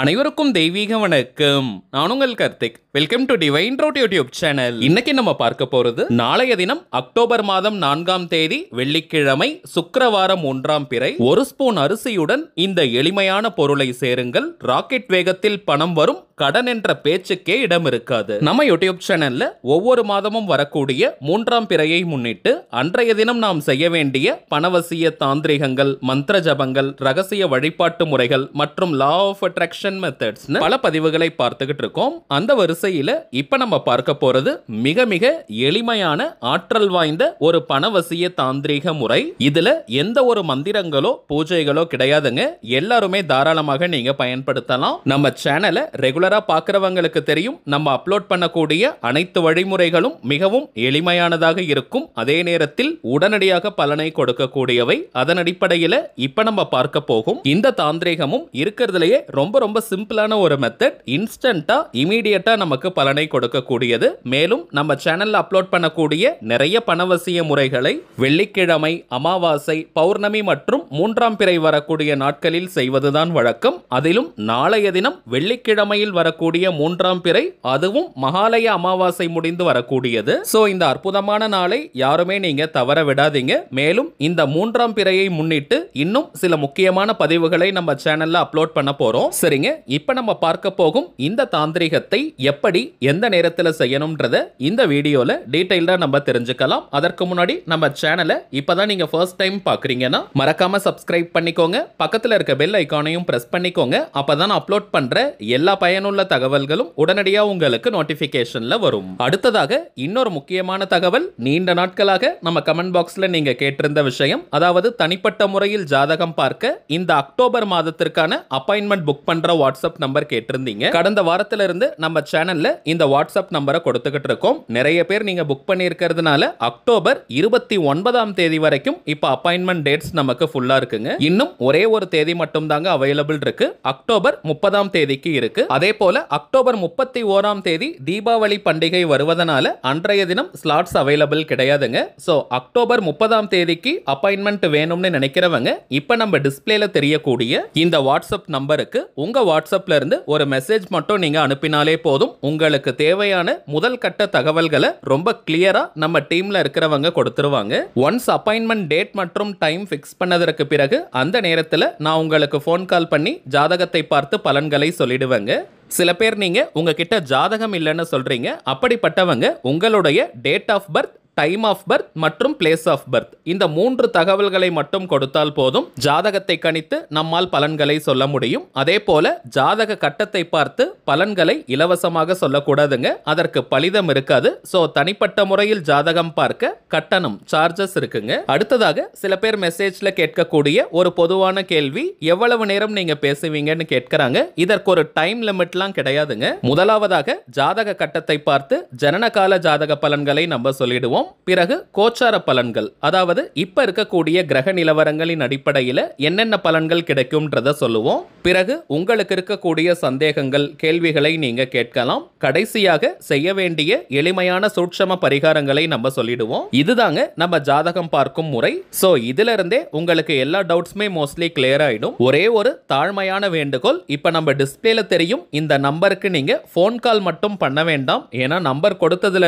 அனைவருக்கும் தெய்வீக வணக்கம் நான் உங்கள் Karthik welcome to divine road YouTube channel இன்னைக்கு நம்ம பார்க்க போறது நாளைய தினம் அக்டோபர் மாதம் நான்காம் தேதி வெள்ளிக்கிழமை சுக்கரவாரம் ஒன்றாம் பிறை ஒரு ஸ்பூன் அரிசியுடன் இந்த எளிமையான பொருளை சேருங்கள் ராக்கெட் வேகத்தில் பணம் வரும் கடன் என்ற பேச்சுக்கே இடம் இருக்காது நம்ம யூடியூப் சேனல்ல ஒவ்வொரு மாதமும் வரக்கூடிய மூன்றாம் பிறையை முன்னிட்டு அன்றைய தினம் நாம் செய்ய வேண்டிய பணவசிய தாந்திரிகங்கள் மந்திர ஜபங்கள் ரகசிய வழிபாட்டு முறைகள் மற்றும் லா ஆஃப் அட்ராக்ஷன் மெத்தட்ஸ் பல பதிவுகளை பார்த்துக்கிட்டு இருக்கோம் அந்த வரிசையில இப்ப நம்ம பார்க்க போறது மிக மிக எளிமையான ஆற்றல் வாய்ந்த ஒரு பணவசிய தாந்திரிக முறை இதுல எந்த ஒரு மந்திரங்களோ பூஜைகளோ கிடையாதுங்க எல்லாருமே தாராளமாக நீங்க பயன்படுத்தலாம் நம்ம சேனலை ரெகுலர் ரெகுலராக பார்க்குறவங்களுக்கு தெரியும் நம்ம அப்லோட் பண்ணக்கூடிய அனைத்து வழிமுறைகளும் மிகவும் எளிமையானதாக இருக்கும் அதே நேரத்தில் உடனடியாக பலனை கொடுக்கக்கூடியவை அதன் அடிப்படையில் இப்போ நம்ம பார்க்க போகும் இந்த தாந்திரிகமும் இருக்கிறதுலையே ரொம்ப ரொம்ப சிம்பிளான ஒரு மெத்தட் இன்ஸ்டண்ட்டாக இமீடியட்டாக நமக்கு பலனை கொடுக்கக்கூடியது மேலும் நம்ம சேனலில் அப்லோட் பண்ணக்கூடிய நிறைய பணவசிய முறைகளை வெள்ளிக்கிழமை அமாவாசை பௌர்ணமி மற்றும் மூன்றாம் பிறை வரக்கூடிய நாட்களில் செய்வதுதான் வழக்கம் அதிலும் நாளைய தினம் வெள்ளிக்கிழமையில் வரக்கூடிய மூன்றாம் பிறை அதுவும் மகாலய அமாவாசை முடிந்து வரக்கூடியது ஸோ இந்த அற்புதமான நாளை யாருமே நீங்க தவற விடாதீங்க மேலும் இந்த மூன்றாம் பிறையை முன்னிட்டு இன்னும் சில முக்கியமான பதிவுகளை நம்ம சேனல்ல அப்லோட் பண்ண போறோம் சரிங்க இப்ப நம்ம பார்க்க போகும் இந்த தாந்திரிகத்தை எப்படி எந்த நேரத்தில் செய்யணும்ன்றத இந்த வீடியோல டீட்டெயில்டா நம்ம தெரிஞ்சுக்கலாம் அதற்கு முன்னாடி நம்ம சேனலை இப்பதான் நீங்க ஃபர்ஸ்ட் டைம் பாக்குறீங்கன்னா மறக்காம சப்ஸ்கிரைப் பண்ணிக்கோங்க பக்கத்தில் இருக்க பெல் ஐக்கானையும் பிரஸ் பண்ணிக்கோங்க அப்பதான் அப்லோட் பண்ற எல்லா பயனும் பயனுள்ள தகவல்களும் உடனடியாக உங்களுக்கு நோட்டிஃபிகேஷனில் வரும் அடுத்ததாக இன்னொரு முக்கியமான தகவல் நீண்ட நாட்களாக நம்ம கமெண்ட் பாக்ஸில் நீங்கள் கேட்டிருந்த விஷயம் அதாவது தனிப்பட்ட முறையில் ஜாதகம் பார்க்க இந்த அக்டோபர் மாதத்திற்கான அப்பாயின்மெண்ட் புக் பண்ணுற வாட்ஸ்அப் நம்பர் கேட்டிருந்தீங்க கடந்த வாரத்திலிருந்து நம்ம சேனலில் இந்த வாட்ஸ்அப் நம்பரை கொடுத்துக்கிட்டு இருக்கோம் நிறைய பேர் நீங்கள் புக் பண்ணியிருக்கிறதுனால அக்டோபர் இருபத்தி ஒன்பதாம் தேதி வரைக்கும் இப்போ அப்பாயின்மெண்ட் டேட்ஸ் நமக்கு ஃபுல்லாக இருக்குங்க இன்னும் ஒரே ஒரு தேதி மட்டும்தாங்க அவைலபிள் இருக்கு அக்டோபர் முப்பதாம் தேதிக்கு இருக்கு அதே போல் அக்டோபர் முப்பத்தி ஓராம் தேதி தீபாவளி பண்டிகை வருவதனால அன்றைய தினம் ஸ்லாட்ஸ் அவைலபிள் கிடையாதுங்க ஸோ அக்டோபர் முப்பதாம் தேதிக்கு அப்பாயின்மெண்ட் வேணும்னு நினைக்கிறவங்க இப்போ நம்ம டிஸ்பிளேல தெரியக்கூடிய இந்த வாட்ஸ்அப் நம்பருக்கு உங்கள் வாட்ஸ்அப்பில் இருந்து ஒரு மெசேஜ் மட்டும் நீங்கள் அனுப்பினாலே போதும் உங்களுக்கு தேவையான முதல் கட்ட தகவல்களை ரொம்ப கிளியராக நம்ம டீமில் இருக்கிறவங்க கொடுத்துருவாங்க ஒன்ஸ் அப்பாயின்மெண்ட் டேட் மற்றும் டைம் ஃபிக்ஸ் பண்ணதற்கு பிறகு அந்த நேரத்தில் நான் உங்களுக்கு ஃபோன் கால் பண்ணி ஜாதகத்தை பார்த்து பலன்களை சொல்லிடுவேங்க சில பேர் நீங்கள் உங்ககிட்ட ஜாதகம் இல்லைன்னு சொல்கிறீங்க அப்படிப்பட்டவங்க உங்களுடைய date of birth time of birth மற்றும் பிளேஸ் ஆஃப் பர்த் இந்த மூன்று தகவல்களை மட்டும் கொடுத்தால் போதும் ஜாதகத்தை கணித்து நம்மால் பலன்களை சொல்ல முடியும் அதே போல ஜாதக கட்டத்தை பார்த்து பலன்களை இலவசமாக சொல்லக்கூடாதுங்க அதற்கு பலிதம் இருக்காது ஸோ தனிப்பட்ட முறையில் ஜாதகம் பார்க்க கட்டணம் சார்ஜஸ் இருக்குங்க அடுத்ததாக சில பேர் மெசேஜ்ல கேட்கக்கூடிய ஒரு பொதுவான கேள்வி எவ்வளவு நேரம் நீங்க பேசுவீங்கன்னு கேட்கிறாங்க இதற்கு ஒரு டைம் லிமிட்லாம் கிடையாதுங்க முதலாவதாக ஜாதக கட்டத்தை பார்த்து ஜனனகால ஜாதக பலன்களை நம்ம சொல்லிடுவோம் பார்ப்போம் பிறகு கோச்சார பலன்கள் அதாவது இப்போ இருக்கக்கூடிய கிரக நிலவரங்களின் அடிப்படையில் என்னென்ன பலன்கள் கிடைக்கும்ன்றத சொல்லுவோம் பிறகு உங்களுக்கு இருக்கக்கூடிய சந்தேகங்கள் கேள்விகளை நீங்க கேட்கலாம் கடைசியாக செய்ய வேண்டிய எளிமையான சூட்சம பரிகாரங்களை நம்ம சொல்லிடுவோம் இதுதாங்க நம்ம ஜாதகம் பார்க்கும் முறை சோ இதுல இருந்தே உங்களுக்கு எல்லா டவுட்ஸுமே மோஸ்ட்லி கிளியர் ஆகிடும் ஒரே ஒரு தாழ்மையான வேண்டுகோள் இப்ப நம்ம டிஸ்பிளேல தெரியும் இந்த நம்பருக்கு நீங்க போன் கால் மட்டும் பண்ண வேண்டாம் ஏன்னா நம்பர்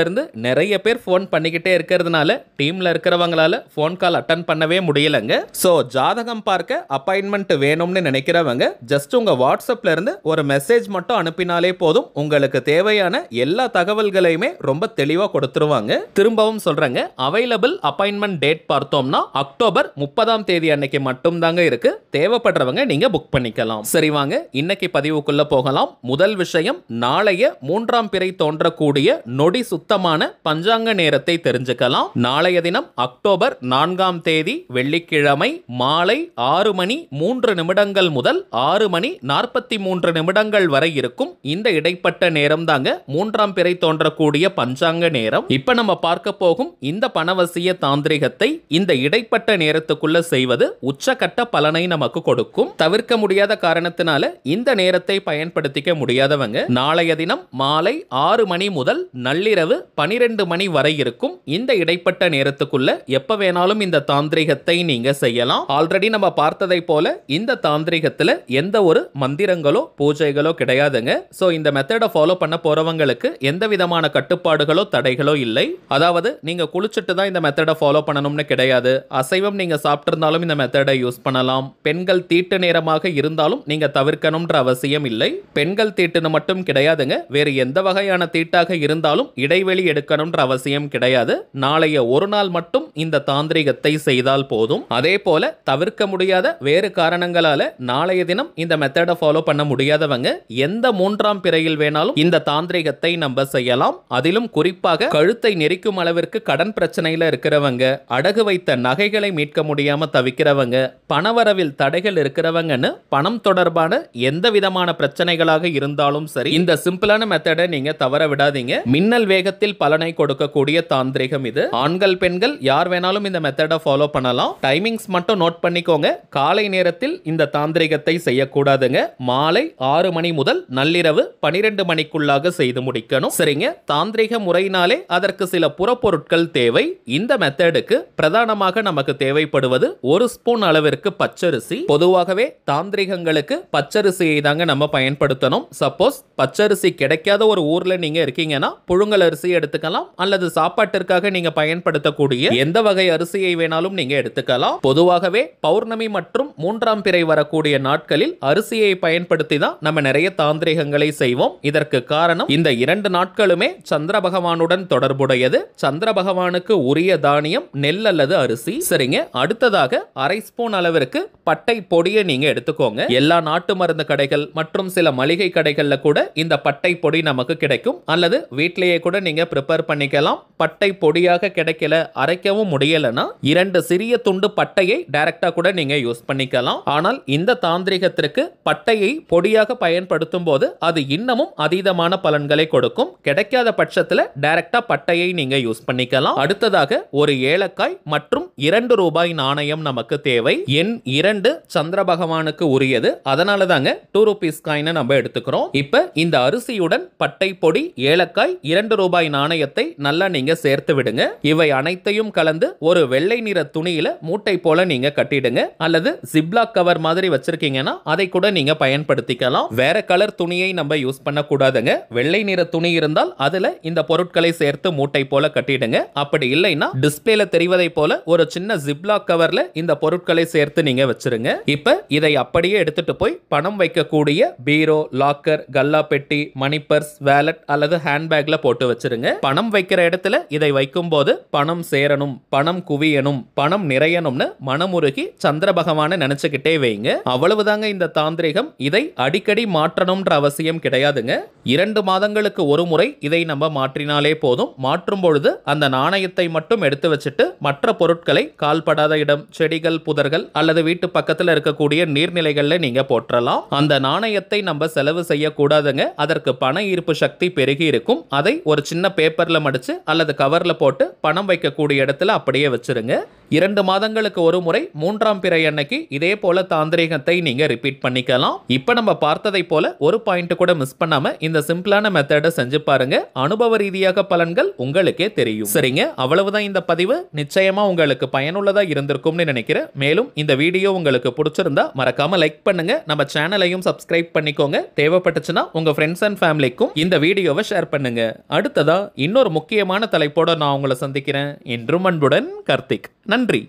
இருந்து நிறைய பேர் போன் பண்ணிக்கிட்டு இருந்துக்கிட்டே இருக்கிறதுனால டீமில் இருக்கிறவங்களால ஃபோன் கால் அட்டன் பண்ணவே முடியலைங்க ஸோ ஜாதகம் பார்க்க அப்பாயின்மெண்ட் வேணும்னு நினைக்கிறவங்க ஜஸ்ட் உங்கள் வாட்ஸ்அப்பில் இருந்து ஒரு மெசேஜ் மட்டும் அனுப்பினாலே போதும் உங்களுக்கு தேவையான எல்லா தகவல்களையுமே ரொம்ப தெளிவாக கொடுத்துருவாங்க திரும்பவும் சொல்கிறேங்க அவைலபிள் அப்பாயின்மெண்ட் டேட் பார்த்தோம்னா அக்டோபர் முப்பதாம் தேதி அன்னைக்கு மட்டும் தாங்க இருக்கு தேவைப்படுறவங்க நீங்கள் புக் பண்ணிக்கலாம் சரி வாங்க இன்னைக்கு பதிவுக்குள்ள போகலாம் முதல் விஷயம் நாளைய மூன்றாம் பிறை தோன்றக்கூடிய நொடி சுத்தமான பஞ்சாங்க நேரத்தை தெரிஞ்சு தெரிஞ்சுக்கலாம் நாளைய தினம் அக்டோபர் நான்காம் தேதி வெள்ளிக்கிழமை மாலை ஆறு மணி மூன்று நிமிடங்கள் முதல் ஆறு மணி நாற்பத்தி மூன்று நிமிடங்கள் வரை இருக்கும் இந்த இடைப்பட்ட நேரம் தாங்க மூன்றாம் பிறை தோன்றக்கூடிய பஞ்சாங்க நேரம் இப்ப நம்ம பார்க்க போகும் இந்த பணவசிய தாந்திரிகத்தை இந்த இடைப்பட்ட நேரத்துக்குள்ள செய்வது உச்சகட்ட பலனை நமக்கு கொடுக்கும் தவிர்க்க முடியாத காரணத்தினால இந்த நேரத்தை பயன்படுத்திக்க முடியாதவங்க நாளைய தினம் மாலை ஆறு மணி முதல் நள்ளிரவு பனிரெண்டு மணி வரை இருக்கும் இந்த இடைப்பட்ட நேரத்துக்குள்ள எப்ப வேணாலும் இந்த தாந்திரிகத்தை நீங்க செய்யலாம் ஆல்ரெடி நம்ம பார்த்ததை போல இந்த தாந்திரிகத்துல எந்த ஒரு மந்திரங்களோ பூஜைகளோ கிடையாதுங்க ஸோ இந்த மெத்தடை ஃபாலோ பண்ண போறவங்களுக்கு எந்த விதமான கட்டுப்பாடுகளோ தடைகளோ இல்லை அதாவது நீங்க குளிச்சுட்டு தான் இந்த மெத்தடை ஃபாலோ பண்ணணும்னு கிடையாது அசைவம் நீங்க சாப்பிட்டிருந்தாலும் இந்த மெத்தடை யூஸ் பண்ணலாம் பெண்கள் தீட்டு நேரமாக இருந்தாலும் நீங்க தவிர்க்கணும்ன்ற அவசியம் இல்லை பெண்கள் தீட்டுன்னு மட்டும் கிடையாதுங்க வேறு எந்த வகையான தீட்டாக இருந்தாலும் இடைவெளி எடுக்கணும்ன்ற அவசியம் கிடையாது நாளைய ஒரு நாள் மட்டும் இந்த தாந்திரிகத்தை செய்தால் போதும் அதே போல தவிர்க்க முடியாத வேறு காரணங்களால நாளைய தினம் இந்த மெத்தடை ஃபாலோ பண்ண முடியாதவங்க எந்த மூன்றாம் பிறையில் வேணாலும் இந்த தாந்திரிகத்தை நம்ம செய்யலாம் அதிலும் குறிப்பாக கழுத்தை நெரிக்கும் அளவிற்கு கடன் பிரச்சனையில இருக்கிறவங்க அடகு வைத்த நகைகளை மீட்க முடியாம தவிக்கிறவங்க பணவரவில் தடைகள் இருக்கிறவங்கன்னு பணம் தொடர்பான எந்த விதமான பிரச்சனைகளாக இருந்தாலும் சரி இந்த சிம்பிளான மெத்தடை நீங்க தவற விடாதீங்க மின்னல் வேகத்தில் பலனை கொடுக்கக்கூடிய தாந்திரிக வேகம் இது ஆண்கள் பெண்கள் யார் வேணாலும் இந்த மெத்தடை ஃபாலோ பண்ணலாம் டைமிங்ஸ் மட்டும் நோட் பண்ணிக்கோங்க காலை நேரத்தில் இந்த தாந்திரிகத்தை செய்யக்கூடாதுங்க மாலை ஆறு மணி முதல் நள்ளிரவு பனிரெண்டு மணிக்குள்ளாக செய்து முடிக்கணும் சரிங்க தாந்திரிக முறையினாலே அதற்கு சில புறப்பொருட்கள் தேவை இந்த மெத்தடுக்கு பிரதானமாக நமக்கு தேவைப்படுவது ஒரு ஸ்பூன் அளவிற்கு பச்சரிசி பொதுவாகவே தாந்திரிகங்களுக்கு பச்சரிசியை தாங்க நம்ம பயன்படுத்தணும் சப்போஸ் பச்சரிசி கிடைக்காத ஒரு ஊர்ல நீங்க இருக்கீங்கன்னா புழுங்கல் அரிசி எடுத்துக்கலாம் அல்லது சாப்பாட்டிற்கு செய்வதற்காக நீங்க பயன்படுத்தக்கூடிய எந்த வகை அரிசியை வேணாலும் நீங்க எடுத்துக்கலாம் பொதுவாகவே பௌர்ணமி மற்றும் மூன்றாம் பிறை வரக்கூடிய நாட்களில் அரிசியை பயன்படுத்தி தான் நம்ம நிறைய தாந்திரிகங்களை செய்வோம் இதற்கு காரணம் இந்த இரண்டு நாட்களுமே சந்திர பகவானுடன் தொடர்புடையது சந்திர பகவானுக்கு உரிய தானியம் நெல் அல்லது அரிசி சரிங்க அடுத்ததாக அரை ஸ்பூன் அளவிற்கு பட்டை பொடியை நீங்க எடுத்துக்கோங்க எல்லா நாட்டு மருந்து கடைகள் மற்றும் சில மளிகை கடைகள்ல கூட இந்த பட்டை பொடி நமக்கு கிடைக்கும் அல்லது வீட்டிலேயே கூட நீங்க ப்ரிப்பேர் பண்ணிக்கலாம் பட்டை பொடியாக கிடைக்கல அரைக்கவும் முடியலைன்னா இரண்டு சிறிய துண்டு பட்டையை டைரக்டா கூட நீங்க யூஸ் பண்ணிக்கலாம் ஆனால் இந்த தாந்திரிகத்திற்கு பட்டையை பொடியாக பயன்படுத்தும் போது அது இன்னமும் அதீதமான பலன்களை கொடுக்கும் கிடைக்காத பட்சத்தில் டைரக்டா பட்டையை நீங்க யூஸ் பண்ணிக்கலாம் அடுத்ததாக ஒரு ஏலக்காய் மற்றும் இரண்டு ரூபாய் நாணயம் நமக்கு தேவை எண் இரண்டு சந்திர பகவானுக்கு உரியது அதனால தாங்க டூ ருபீஸ் காயினை நம்ம எடுத்துக்கிறோம் இப்ப இந்த அரிசியுடன் பட்டை பொடி ஏலக்காய் இரண்டு ரூபாய் நாணயத்தை நல்லா நீங்க சேர்த்து எடுத்து விடுங்க இவை அனைத்தையும் கலந்து ஒரு வெள்ளை நிற துணியில மூட்டை போல நீங்க கட்டிடுங்க அல்லது ஜிப்லாக் கவர் மாதிரி வச்சிருக்கீங்கன்னா அதை கூட நீங்க பயன்படுத்திக்கலாம் வேற கலர் துணியை நம்ம யூஸ் பண்ணக்கூடாதுங்க வெள்ளை நிற துணி இருந்தால் அதுல இந்த பொருட்களை சேர்த்து மூட்டை போல கட்டிடுங்க அப்படி இல்லைன்னா டிஸ்பிளேல தெரிவதை போல ஒரு சின்ன ஜிப்லாக் கவர்ல இந்த பொருட்களை சேர்த்து நீங்க வச்சிருங்க இப்ப இதை அப்படியே எடுத்துட்டு போய் பணம் வைக்கக்கூடிய பீரோ லாக்கர் கல்லா பெட்டி மணி பர்ஸ் வேலட் அல்லது ஹேண்ட்பேக்ல போட்டு வச்சிருங்க பணம் வைக்கிற இடத்துல இதை வைக்கும்போது பணம் சேரணும் பணம் குவியணும் பணம் நிறையணும்னு மனமுருகி சந்திர பகவானை நினைச்சுக்கிட்டே வைங்க அவ்வளவுதாங்க இந்த தாந்திரிகம் இதை அடிக்கடி மாற்றணும்ன்ற அவசியம் கிடையாதுங்க இரண்டு மாதங்களுக்கு ஒரு முறை இதை நம்ம மாற்றினாலே போதும் மாற்றும் பொழுது அந்த நாணயத்தை மட்டும் எடுத்து வச்சுட்டு மற்ற பொருட்களை கால்படாத இடம் செடிகள் புதர்கள் அல்லது வீட்டு பக்கத்தில் இருக்கக்கூடிய நீர்நிலைகளில் நீங்க போற்றலாம் அந்த நாணயத்தை நம்ம செலவு செய்யக்கூடாதுங்க அதற்கு பண ஈர்ப்பு சக்தி பெருகி இருக்கும் அதை ஒரு சின்ன பேப்பர்ல மடிச்சு அல்லது கவர் போட்டு பணம் வைக்கக்கூடிய இடத்துல அப்படியே வச்சுருங்க இரண்டு மாதங்களுக்கு ஒரு முறை மூன்றாம் பிற அன்னைக்கு இதே போல தாந்திரீகத்தை நீங்க ரிப்பீட் பண்ணிக்கலாம் இப்போ நம்ம பார்த்ததை போல ஒரு பாயிண்ட் கூட மிஸ் பண்ணாம இந்த சிம்பிளான மெத்தட செஞ்சு பாருங்க அனுபவ ரீதியாக பலன்கள் உங்களுக்கே தெரியும் சரிங்க அவ்வளவுதான் இந்த பதிவு நிச்சயமா உங்களுக்கு பயனுள்ளதா இருந்திருக்கும்னு நினைக்கிறேன் மேலும் இந்த வீடியோ உங்களுக்கு பிடிச்சிருந்தா மறக்காம லைக் பண்ணுங்க நம்ம சேனலையும் சப்ஸ்கிரைப் பண்ணிக்கோங்க தேவைப்பட்டுச்சுன்னா உங்க ஃப்ரெண்ட்ஸ் அண்ட் ஃபேமிலிக்கும் இந்த வீடியோவை ஷேர் பண்ணுங்க அடுத்ததா இன்னொரு முக்கியமான தலைப்போட நான் உங்களை சந்திக்கிறேன் என்றும் அன்புடன் கார்த்திக் நன்றி